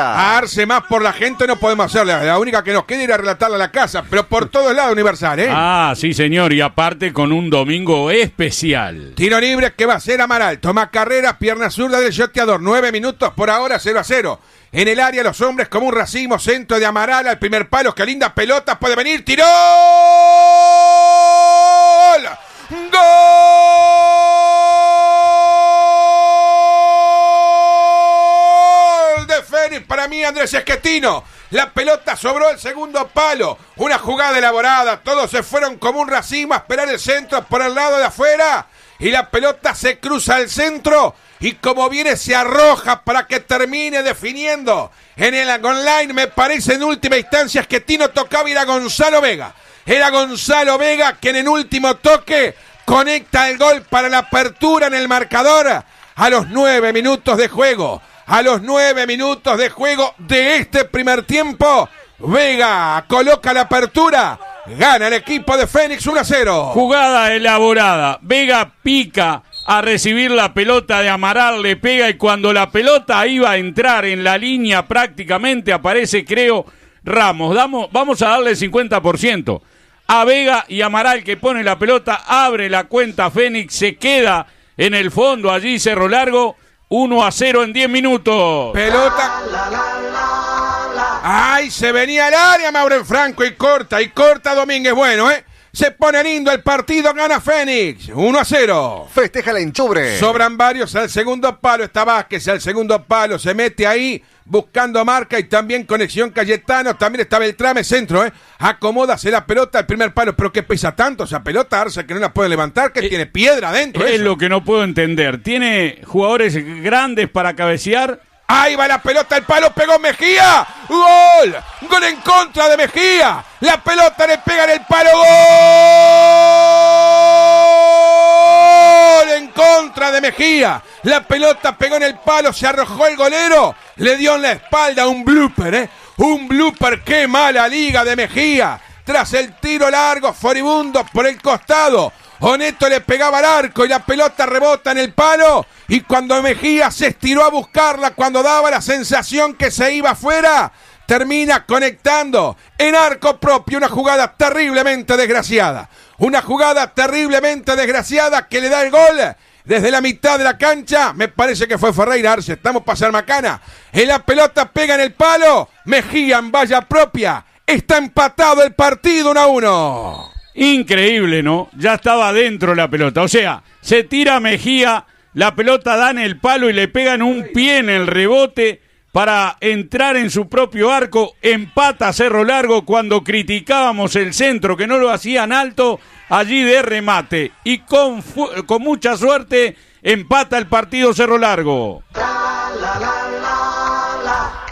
Arce más por la gente no podemos hacerla. La única que nos queda ir a relatarla a la casa, pero por todos lado Universal, ¿eh? Ah, sí, señor. Y aparte con un domingo especial. Tiro libre que va a ser Amaral. Toma carrera, pierna zurda del shoteador. Nueve minutos por ahora, 0 a cero. En el área los hombres como un racimo. Centro de Amaral al primer palo. ¡Qué linda pelota puede venir. ¡Tiro! mí Andrés Esquetino. La pelota sobró el segundo palo. Una jugada elaborada. Todos se fueron como un racimo a esperar el centro por el lado de afuera. Y la pelota se cruza al centro. Y como viene se arroja para que termine definiendo. En el online me parece en última instancia Esquetino tocaba ir a Gonzalo Vega. Era Gonzalo Vega quien en último toque conecta el gol para la apertura en el marcador a los nueve minutos de juego a los nueve minutos de juego de este primer tiempo. Vega coloca la apertura. Gana el equipo de Fénix 1 a 0. Jugada elaborada. Vega pica a recibir la pelota de Amaral, le pega y cuando la pelota iba a entrar en la línea prácticamente aparece, creo, Ramos. vamos a darle el 50%. A Vega y Amaral que pone la pelota, abre la cuenta Fénix, se queda en el fondo allí, cerro largo 1 a 0 en 10 minutos. Pelota. Ay, se venía al área Mauro Franco y corta, y corta Domínguez. Bueno, ¿eh? Se pone lindo el partido, gana Fénix. 1 a 0. Festeja la enchubre. Sobran varios al segundo palo. Está Vázquez al segundo palo. Se mete ahí buscando marca y también conexión Cayetano. También está Beltrame, centro, ¿eh? Acomódase la pelota al primer palo. Pero que pesa tanto esa pelota, Arce, que no la puede levantar, que eh, tiene piedra adentro. Es lo que no puedo entender. Tiene jugadores grandes para cabecear Ahí va la pelota, el palo pegó Mejía. Gol, gol en contra de Mejía. La pelota le pega en el palo. Gol en contra de Mejía. La pelota pegó en el palo, se arrojó el golero. Le dio en la espalda un blooper, ¿eh? Un blooper, qué mala liga de Mejía. Tras el tiro largo, foribundo por el costado. Oneto le pegaba al arco y la pelota rebota en el palo. Y cuando Mejía se estiró a buscarla, cuando daba la sensación que se iba afuera, termina conectando en arco propio una jugada terriblemente desgraciada. Una jugada terriblemente desgraciada que le da el gol desde la mitad de la cancha. Me parece que fue Ferreira Arce. Estamos pasar macana. En la pelota pega en el palo. Mejía en valla propia. Está empatado el partido 1 a 1. Increíble, ¿no? Ya estaba dentro la pelota. O sea, se tira Mejía, la pelota da en el palo y le pegan un pie en el rebote para entrar en su propio arco. Empata Cerro Largo cuando criticábamos el centro, que no lo hacían alto, allí de remate. Y con, mucha suerte empata el partido Cerro Largo.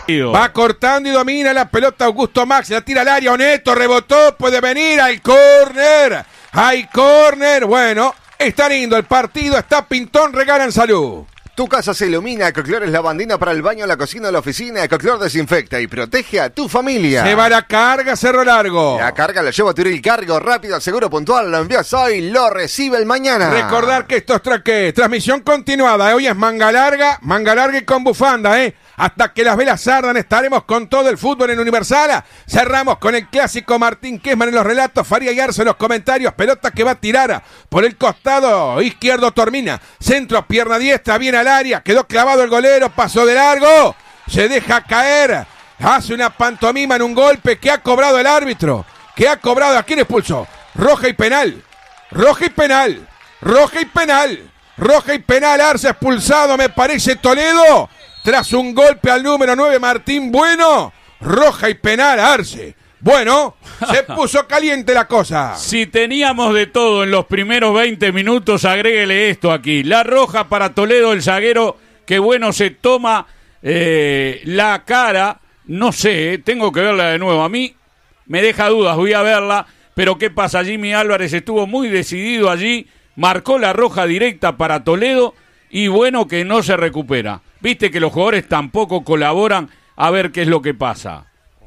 Va cortando y domina la pelota Augusto Max, la tira al área, Oneto rebotó, puede venir al córner. Hay córner, bueno, está lindo el partido, está Pintón, regalan salud. Tu casa se ilumina, Coclor es la bandina para el baño, la cocina, la oficina. Coclor desinfecta y protege a tu familia. Se va la carga, cerro largo. La carga la lleva a el Cargo, rápido, seguro, puntual, lo envías hoy, lo recibe el mañana. Recordar que esto es traque, transmisión continuada. Hoy es manga larga, manga larga y con bufanda, ¿eh? Hasta que las velas ardan, estaremos con todo el fútbol en Universal... Cerramos con el clásico Martín Quesman en los relatos, Faría Arce en los comentarios. Pelota que va a tirar por el costado izquierdo, Tormina. Centro, pierna diestra, bien al área. Quedó clavado el golero, pasó de largo. Se deja caer. Hace una pantomima en un golpe que ha cobrado el árbitro. Que ha cobrado. ¿A quién expulsó? Roja y penal. Roja y penal. Roja y penal. Roja y penal, Arce expulsado, me parece Toledo. Tras un golpe al número 9, Martín Bueno, roja y penal a Arce. Bueno, se puso caliente la cosa. Si teníamos de todo en los primeros 20 minutos, agréguele esto aquí. La roja para Toledo, el zaguero, que bueno, se toma eh, la cara. No sé, eh, tengo que verla de nuevo. A mí me deja dudas, voy a verla. Pero ¿qué pasa? Jimmy Álvarez estuvo muy decidido allí, marcó la roja directa para Toledo y bueno que no se recupera. Viste que los jugadores tampoco colaboran a ver qué es lo que pasa.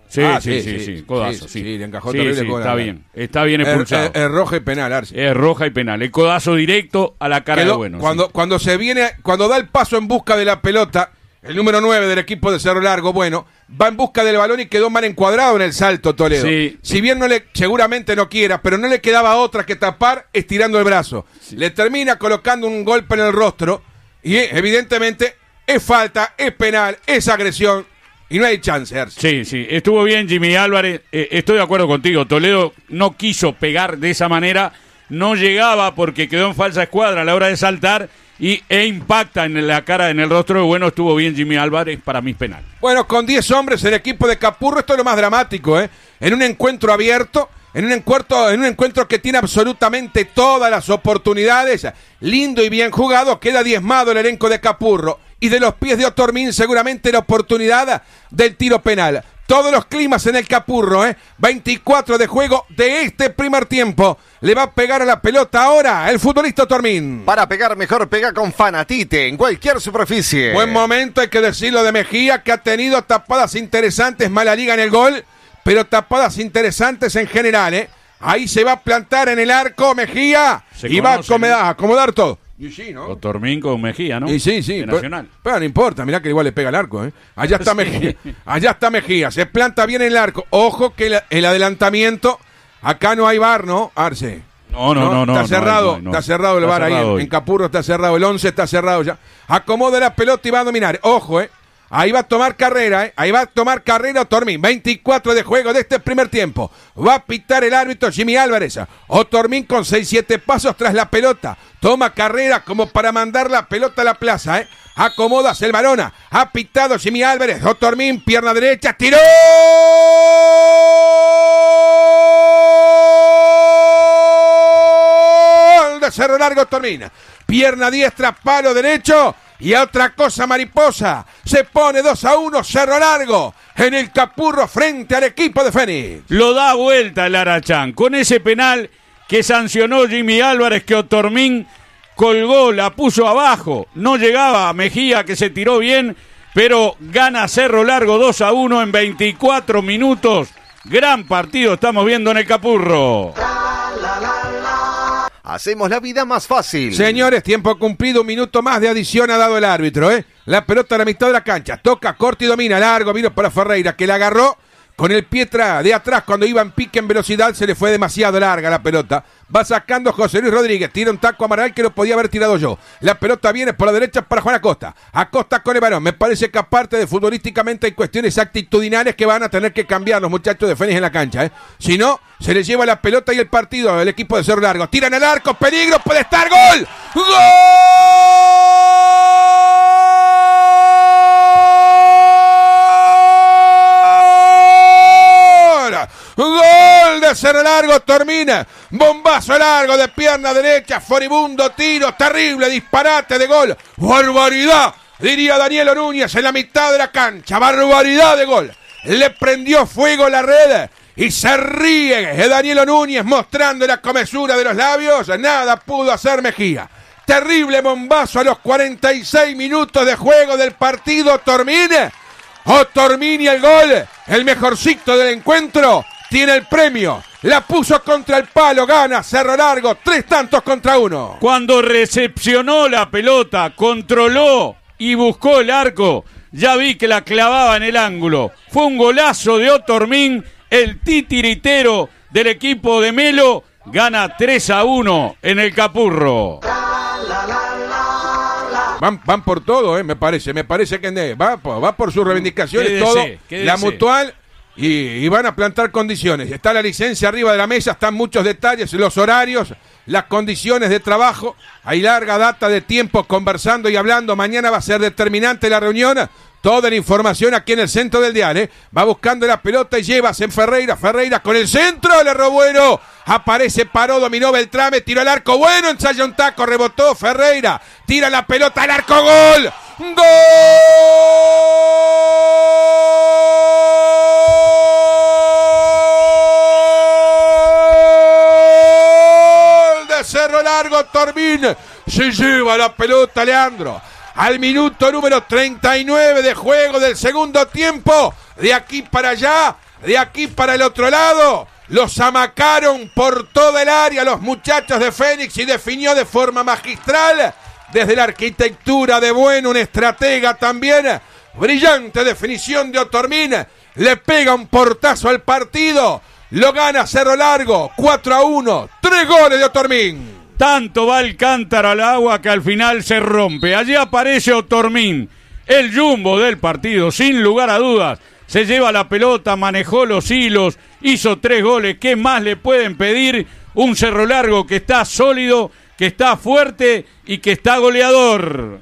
Sí, ah, sí, sí, sí, codazo. Sí, sí. le encajó terrible Está bien, está bien expulsado. Es, roja y penal, Arce. Es roja y penal. El codazo directo a la cara de Bueno. Cuando, cuando se viene, cuando da el paso en busca de la pelota, el número 9 del equipo de Cerro Largo, bueno, va en busca del balón y quedó mal encuadrado en el salto Toledo. Sí. Si bien no le, seguramente no quiera, pero no le quedaba otra que tapar estirando el brazo. Le termina colocando un golpe en el rostro y eh, evidentemente es falta, es penal, es agresión. Y no hay chance, Sí, sí. Estuvo bien Jimmy Álvarez. Eh, estoy de acuerdo contigo. Toledo no quiso pegar de esa manera. No llegaba porque quedó en falsa escuadra a la hora de saltar. Y, e impacta en la cara, en el rostro. Bueno, estuvo bien Jimmy Álvarez para mis penal. Bueno, con 10 hombres el equipo de Capurro. Esto es lo más dramático, ¿eh? En un encuentro abierto. En un, encuentro, en un encuentro que tiene absolutamente todas las oportunidades, lindo y bien jugado, queda diezmado el elenco de Capurro y de los pies de Otormín seguramente la oportunidad del tiro penal. Todos los climas en el Capurro, ¿eh? 24 de juego de este primer tiempo. Le va a pegar a la pelota ahora el futbolista Otormín Para pegar mejor, pega con Fanatite en cualquier superficie. Buen momento, hay que decirlo, de Mejía, que ha tenido tapadas interesantes, mala liga en el gol, pero tapadas interesantes en general, ¿eh? Ahí se va a plantar en el arco Mejía y va a ¿eh? acomodar todo sí ¿no? O con Mejía, ¿no? Y sí, sí. Pero, no importa, mirá que igual le pega el arco, ¿eh? Allá está Mejía. Allá está Mejía. Se planta bien el arco. Ojo que el, adelantamiento. Acá no hay bar, ¿no? Arce. No, no, no, no. Está cerrado, está cerrado el bar ahí. En, Capurro está cerrado, el 11 está cerrado ya. Acomoda la pelota y va a dominar. Ojo, eh. Ahí va a tomar carrera, ¿eh? ahí va a tomar carrera Otormín. 24 de juego de este primer tiempo. Va a pitar el árbitro Jimmy Álvarez. Otormín con 6-7 pasos tras la pelota. Toma carrera como para mandar la pelota a la plaza. ¿eh? Acomoda el varona. Ha pitado Jimmy Álvarez. Otormín, pierna derecha. ¡Tiró! De cerro largo Otormín. Pierna diestra, palo derecho. Y a otra cosa, Mariposa, se pone 2 a 1 Cerro Largo en el Capurro frente al equipo de Fénix. Lo da vuelta el Arachán con ese penal que sancionó Jimmy Álvarez que Otormín colgó, la puso abajo. No llegaba Mejía que se tiró bien, pero gana Cerro Largo 2 a 1 en 24 minutos. Gran partido estamos viendo en el Capurro. Hacemos la vida más fácil. Señores, tiempo cumplido, un minuto más de adición ha dado el árbitro, ¿eh? La pelota a la mitad de la cancha, toca, corta y domina, largo, vino para Ferreira, que la agarró con el Pietra de atrás cuando iba en pique en velocidad se le fue demasiado larga la pelota. Va sacando José Luis Rodríguez, tira un taco amaral que lo podía haber tirado yo. La pelota viene por la derecha para Juan Acosta. Acosta con el varón. Me parece que aparte de futbolísticamente hay cuestiones actitudinales que van a tener que cambiar los muchachos de Fénix en la cancha. ¿eh? Si no, se les lleva la pelota y el partido al equipo de Cerro Largo. Tiran el arco, peligro, puede estar gol. ¡Gol! ser largo, termina. Bombazo largo de pierna derecha, furibundo tiro, terrible disparate de gol. Barbaridad, diría Daniel Orúñez en la mitad de la cancha. Barbaridad de gol. Le prendió fuego la red y se ríe Daniel Núñez mostrando la comesura de los labios. Nada pudo hacer Mejía. Terrible bombazo a los 46 minutos de juego del partido. Tormine. Otormini el gol, el mejorcito del encuentro tiene el premio. La puso contra el palo, gana Cerro Largo, tres tantos contra uno. Cuando recepcionó la pelota, controló y buscó el arco, ya vi que la clavaba en el ángulo. Fue un golazo de Otormín, el titiritero del equipo de Melo, gana 3 a 1 en el Capurro. Van, van por todo, eh, me parece, me parece que va, por sus reivindicaciones, todo. La mutual y, van a plantar condiciones. Está la licencia arriba de la mesa, están muchos detalles, los horarios, las condiciones de trabajo. Hay larga data de tiempo conversando y hablando. Mañana va a ser determinante la reunión. Toda la información aquí en el centro del dial. ¿eh? Va buscando la pelota y lleva en Ferreira. Ferreira con el centro, le Robuero. Aparece, paró, dominó Beltrame, tiró el arco. Bueno, ensayó un taco, rebotó Ferreira. Tira la pelota al arco, gol. ¡Gol! De Cerro Largo, Torbín Se lleva la pelota, Leandro. Al minuto número 39 de juego del segundo tiempo. De aquí para allá, de aquí para el otro lado. Los amacaron por todo el área los muchachos de Fénix y definió de forma magistral desde la arquitectura de Bueno, un estratega también. Brillante definición de Otormín. Le pega un portazo al partido. Lo gana Cerro Largo. 4 a 1. Tres goles de Otormín. Tanto va el cántaro al agua que al final se rompe. Allí aparece Otormín. El jumbo del partido, sin lugar a dudas. Se lleva la pelota, manejó los hilos, hizo tres goles. ¿Qué más le pueden pedir? Un cerro largo que está sólido que está fuerte y que está goleador.